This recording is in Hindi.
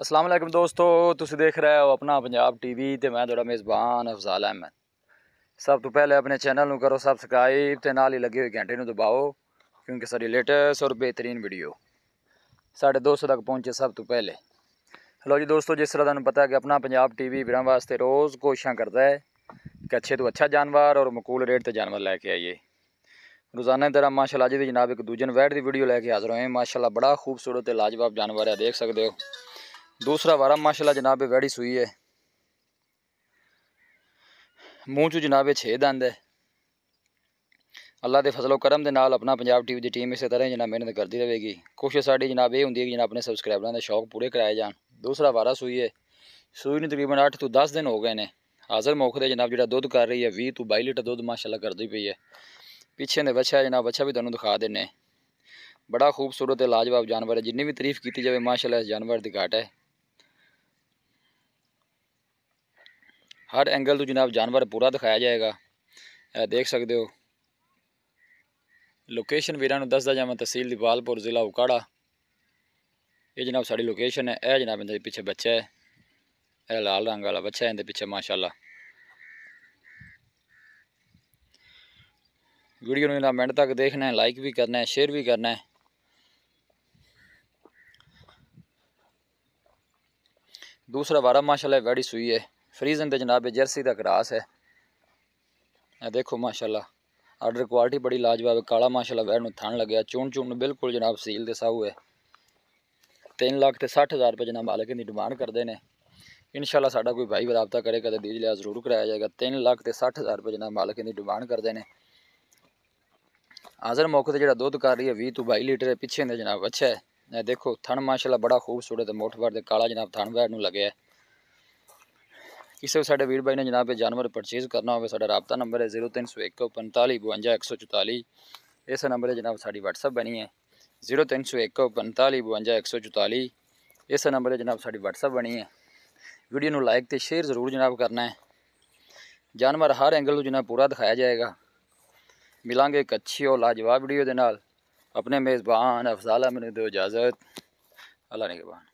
ਅਸਲਾਮ ਅਲੈਕਮ ਦੋਸਤੋ ਤੁਸੀਂ ਦੇਖ ਰਹੇ ਹੋ ਆਪਣਾ ਪੰਜਾਬ ਟੀਵੀ ਤੇ ਮੈਂ ਤੁਹਾਡਾ ਮੇਜ਼ਬਾਨ ਅਫਜ਼ਾਲ ਅਹਿਮਦ ਸਭ ਤੋਂ ਪਹਿਲੇ ਆਪਣੇ ਚੈਨਲ ਨੂੰ ਕਰੋ ਸਬਸਕ੍ਰਾਈਬ ਤੇ ਨਾਲ ਹੀ ਲੱਗੇ ਹੋਏ ਘੰਟੇ ਨੂੰ ਦਬਾਓ ਕਿਉਂਕਿ ਸਾਡੀ ਲੇਟੈਸਟ ਔਰ ਬਿਹਤਰੀਨ ਵੀਡੀਓ ਸਾਡੇ ਦੋਸਤ ਤੱਕ ਪਹੁੰਚੇ ਸਭ ਤੋਂ ਪਹਿਲੇ ਹਲੋ ਜੀ ਦੋਸਤੋ ਜਿਸ ਤਰ੍ਹਾਂ ਤੁਹਾਨੂੰ ਪਤਾ ਹੈ ਕਿ ਆਪਣਾ ਪੰਜਾਬ ਟੀਵੀ ਵੀਰਾਂ ਵਾਸਤੇ ਰੋਜ਼ ਕੋਸ਼ਿਸ਼ਾਂ ਕਰਦਾ ਹੈ ਕਿ ਅੱਛੇ ਤੋਂ ਅੱਛਾ ਜਾਨਵਰ ਔਰ ਮਕੂਲ ਰੇਟ ਤੇ ਜਾਨਵਰ ਲੈ ਕੇ ਆਈਏ ਰੋਜ਼ਾਨਾ ਦੀ ਤਰ੍ਹਾਂ ਮਾਸ਼ਾਅੱਲਾ ਜੀ ਦੇ ਜਨਾਬ ਇੱਕ ਦੂਜਨ ਵੈਟ ਦੀ ਵੀਡੀਓ ਲੈ ਕੇ ਹਾਜ਼ਰ ਹੋਏ ਮਾਸ਼ਾਅੱਲਾ ਬੜਾ ਖੂਬਸੂਰਤ ਤੇ ਲਾਜਵਾਬ ਜਾਨਵਰ ਹੈ ਦੇਖ ਸਕਦੇ ਹੋ दूसरा वारा माशाल्लाह जनाब वैड़ी सूई है ਮੂੰਹ ਚੋਂ ਜਨਾਬੇ ਛੇਦ ਆਂਦਾ ਅੱਲਾ ਦੇ ਫਜ਼ਲੋ ਕਰਮ ਦੇ ਨਾਲ ਆਪਣਾ ਪੰਜਾਬ ਟੀਵੀ ਦੀ ਟੀਮ ਇਸੇ ਤਰ੍ਹਾਂ ਜਨਾਬ ਮਿਹਨਤ ਕਰਦੀ ਰਹੇਗੀ ਕੋਸ਼ਿਸ਼ ਸਾਡੀ ਜਨਾਬ ਇਹ ਹੁੰਦੀ ਹੈ ਕਿ ਜਨਾਬ ਆਪਣੇ ਸਬਸਕ੍ਰਾਈਬਰਾਂ ਦੇ ਸ਼ੌਕ ਪੂਰੇ ਕਰਾਏ ਜਾਣ ਦੂਸਰਾ ਵਾਰਾ ਸੂਈ ਹੈ ਸੂਈ ਨੂੰ ਤਕਰੀਬਨ 8 ਤੋਂ 10 ਦਿਨ ਹੋ ਗਏ ਨੇ ਹਾਜ਼ਰ ਮੌਕੇ ਤੇ ਜਨਾਬ ਜਿਹੜਾ ਦੁੱਧ ਕਰ ਰਹੀ ਹੈ 20 ਤੋਂ 22 ਲੀਟਰ ਦੁੱਧ ਮਾਸ਼ਾਅੱਲਾ ਕਰਦੀ ਪਈ ਹੈ ਪਿੱਛੇ ਨੇ ਬੱਚਾ ਜਨਾਬ ਬੱਚਾ ਵੀ ਤੁਹਾਨੂੰ ਦਿਖਾ ਦਿੰਨੇ ਬੜਾ ਖੂਬਸੂਰਤ ਤੇ ਲਾਜਵਾਬ ਜਾਨਵਰ ਹੈ ਜਿੰਨੀ ਵੀ ਤਾਰੀਫ ਕੀਤੀ ਜਾਵੇ ਮਾਸ਼ਾਅੱਲਾ ਇਸ ਜਾਨਵਰ ਦੀ ਘਾਟ ਹੈ हर एंगल तो जनाब जानवर पूरा दिखाया जाएगा यह देख सकते हो लोकेशन भीर दसदा जा मैं तहसील दिपालपुर जिला उकाड़ा ये जनाब साड़ी लोकेशन है यह जनाब इनके पिछे बच्चा है यह लाल रंग वाला बच्चा है इनके पिछे माशाला वीडियो में जनाब मिनट तक देखना है लाइक भी करना है शेयर भी करना है दूसरा बारह माशाला वैडी सुई है फ्रीजन तो जनाब जर्सी का ग्रास है देखो माशाला आर्डर क्वालिटी बड़ी लाजवाब है काला माशाला वह थान लगे चून चून बिल्कुल जनाब सील के साहू है तीन लाख तो सठ हज़ार रुपये जनाब मालिक की डिमांड करते हैं इनशाला साढ़ा कोई भाई रबता करेगा तो दीज लिया जरूर कराया जाएगा तीन लाख तो सठ हज़ार रुपये जनाब मालिक की डिमांड करते हैं हाजर मुख से जो दुध कर रही है भी तो बई लीटर पिछे जनाब अच्छा है देखो थन माशाला बड़ा खूबसूरत है का बार जनाब थन वैन लगे है किसी भी साढ़े वीर भाई ने जनाब जानवर परचेज करना होबता नंबर है जीरो तीन सौ एक पंताली बवंजा एक सौ चौताली इस नंबर है जनाब साड़ी वट्सअप बनी है जीरो तीन सौ एक पंताली बवंजा एक सौ चौताली इस नंबर है जनाब साड़ी वट्सअप बनी है वीडियो में लाइक तो शेयर जरूर जनाब करना है जानवर हर एंगल जनाब पूरा दिखाया जाएगा मिलोंगे एक अच्छी और लाजवाब वीडियो के नाल अपने मेज़बान अफजाल अमन दो तो इजाज़त अल्लाह निगबान